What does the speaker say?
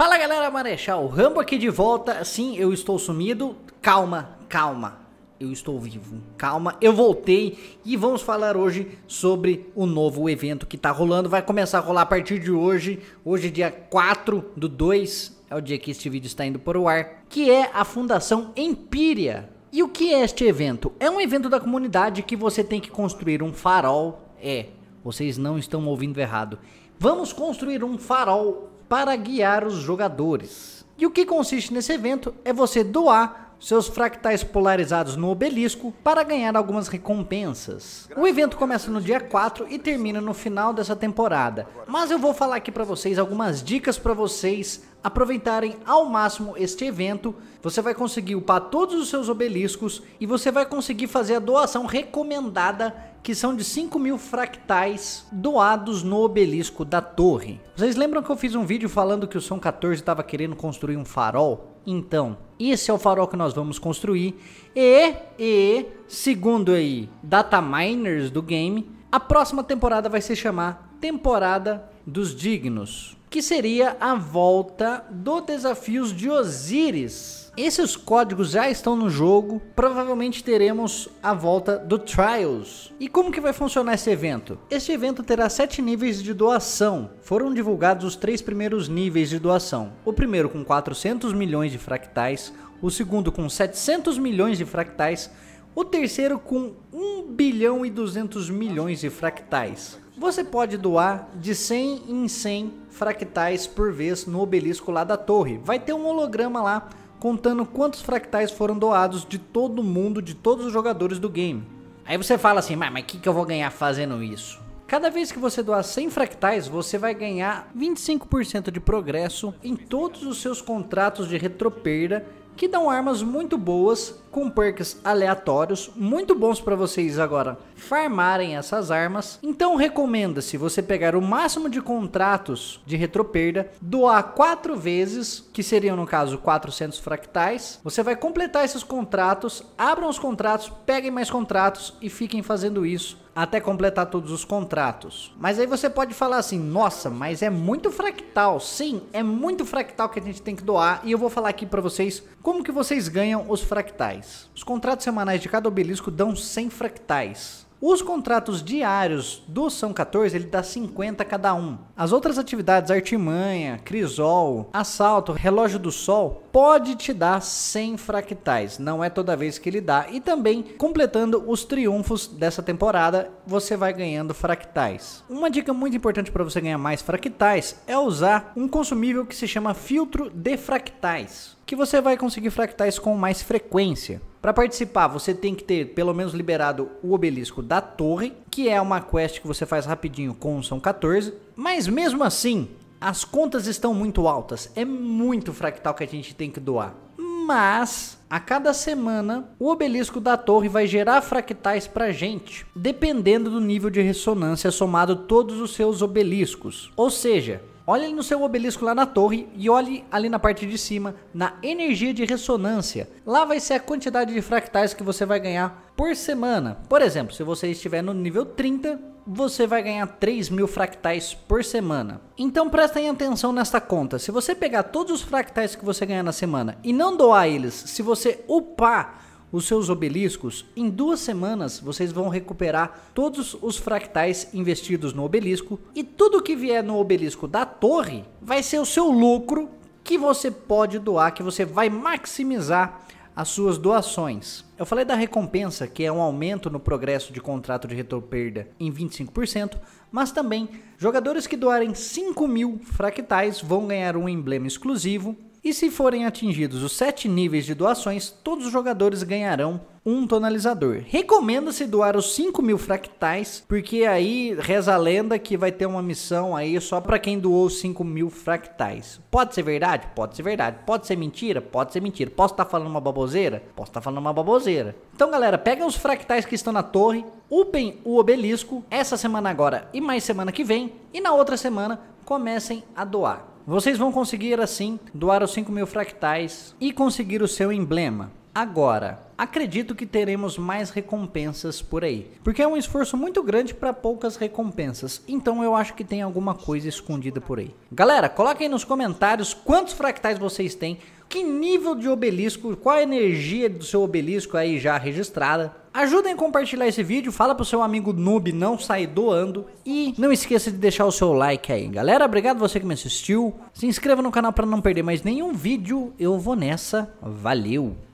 Fala galera, Marechal, Rambo aqui de volta. Sim, eu estou sumido. Calma, calma. Eu estou vivo. Calma, eu voltei e vamos falar hoje sobre o novo evento que está rolando. Vai começar a rolar a partir de hoje. Hoje, dia 4 do 2, é o dia que este vídeo está indo para o ar, que é a Fundação Empíria. E o que é este evento? É um evento da comunidade que você tem que construir um farol. É, vocês não estão ouvindo errado. Vamos construir um farol para guiar os jogadores. E o que consiste nesse evento é você doar seus fractais polarizados no obelisco para ganhar algumas recompensas. O evento começa no dia 4 e termina no final dessa temporada, mas eu vou falar aqui para vocês algumas dicas para vocês aproveitarem ao máximo este evento. Você vai conseguir upar todos os seus obeliscos e você vai conseguir fazer a doação recomendada que são de 5 mil fractais doados no obelisco da torre. Vocês lembram que eu fiz um vídeo falando que o São 14 estava querendo construir um farol? Então, esse é o farol que nós vamos construir. E, e segundo aí, data miners do game, a próxima temporada vai se chamar Temporada dos Dignos que seria a volta dos Desafios de Osíris. Esses códigos já estão no jogo, provavelmente teremos a volta do Trials. E como que vai funcionar esse evento? Este evento terá sete níveis de doação. Foram divulgados os três primeiros níveis de doação. O primeiro com 400 milhões de fractais, o segundo com 700 milhões de fractais, o terceiro com 1 bilhão e 200 milhões de fractais. Você pode doar de 100 em 100 fractais por vez no obelisco lá da torre. Vai ter um holograma lá contando quantos fractais foram doados de todo mundo, de todos os jogadores do game. Aí você fala assim, mas o que, que eu vou ganhar fazendo isso? Cada vez que você doar 100 fractais, você vai ganhar 25% de progresso em todos os seus contratos de retroperda que dão armas muito boas, com perks aleatórios, muito bons para vocês agora farmarem essas armas. Então recomenda-se você pegar o máximo de contratos de retroperda, doar quatro vezes, que seriam no caso 400 fractais. Você vai completar esses contratos, abram os contratos, peguem mais contratos e fiquem fazendo isso até completar todos os contratos. Mas aí você pode falar assim: nossa, mas é muito fractal. Sim, é muito fractal que a gente tem que doar. E eu vou falar aqui para vocês como que vocês ganham os fractais. Os contratos semanais de cada obelisco dão 100 fractais. Os contratos diários do São 14, ele dá 50 cada um. As outras atividades, artimanha, crisol, assalto, relógio do sol, pode te dar 100 fractais. Não é toda vez que ele dá. E também, completando os triunfos dessa temporada, você vai ganhando fractais. Uma dica muito importante para você ganhar mais fractais é usar um consumível que se chama filtro de fractais que você vai conseguir fractais com mais frequência. Para participar, você tem que ter pelo menos liberado o obelisco da torre, que é uma quest que você faz rapidinho com o são 14. Mas mesmo assim, as contas estão muito altas. É muito fractal que a gente tem que doar. Mas a cada semana, o obelisco da torre vai gerar fractais para gente, dependendo do nível de ressonância somado todos os seus obeliscos. Ou seja, Olhe no seu obelisco lá na torre e olhe ali na parte de cima, na energia de ressonância. Lá vai ser a quantidade de fractais que você vai ganhar por semana. Por exemplo, se você estiver no nível 30, você vai ganhar 3 mil fractais por semana. Então prestem atenção nesta conta. Se você pegar todos os fractais que você ganhar na semana e não doar eles, se você upar os seus obeliscos, em duas semanas vocês vão recuperar todos os fractais investidos no obelisco e tudo que vier no obelisco da torre vai ser o seu lucro que você pode doar, que você vai maximizar as suas doações. Eu falei da recompensa, que é um aumento no progresso de contrato de retorno-perda em 25%, mas também jogadores que doarem 5 mil fractais vão ganhar um emblema exclusivo, e se forem atingidos os 7 níveis de doações, todos os jogadores ganharão um tonalizador. Recomenda-se doar os 5 mil fractais, porque aí reza a lenda que vai ter uma missão aí só para quem doou os 5 mil fractais. Pode ser verdade? Pode ser verdade. Pode ser mentira? Pode ser mentira. Posso estar tá falando uma baboseira? Posso estar tá falando uma baboseira. Então, galera, pega os fractais que estão na torre, upem o obelisco, essa semana agora e mais semana que vem, e na outra semana comecem a doar. Vocês vão conseguir assim doar os 5 mil fractais e conseguir o seu emblema. Agora, acredito que teremos mais recompensas por aí, porque é um esforço muito grande para poucas recompensas, então eu acho que tem alguma coisa escondida por aí. Galera, coloquem nos comentários quantos fractais vocês têm, que nível de obelisco, qual a energia do seu obelisco aí já registrada, Ajudem a compartilhar esse vídeo, fala pro seu amigo noob não sair doando e não esqueça de deixar o seu like aí. Galera, obrigado você que me assistiu. Se inscreva no canal para não perder mais nenhum vídeo. Eu vou nessa. Valeu!